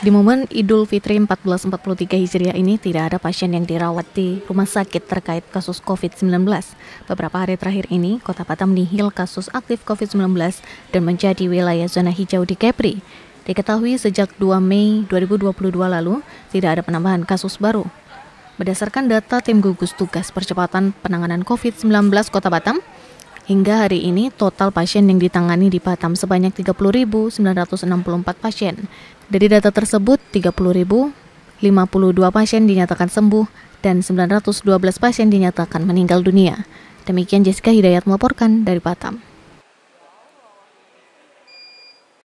Di momen Idul Fitri 1443 Hijriah ini tidak ada pasien yang dirawat di rumah sakit terkait kasus COVID-19. Beberapa hari terakhir ini, Kota Batam nihil kasus aktif COVID-19 dan menjadi wilayah zona hijau di Kepri. Diketahui sejak 2 Mei 2022 lalu, tidak ada penambahan kasus baru. Berdasarkan data tim gugus tugas percepatan penanganan COVID-19 Kota Batam, Hingga hari ini, total pasien yang ditangani di Batam sebanyak 30.964 pasien. Dari data tersebut, 30.052 pasien dinyatakan sembuh dan 912 pasien dinyatakan meninggal dunia. Demikian Jessica Hidayat melaporkan dari Batam.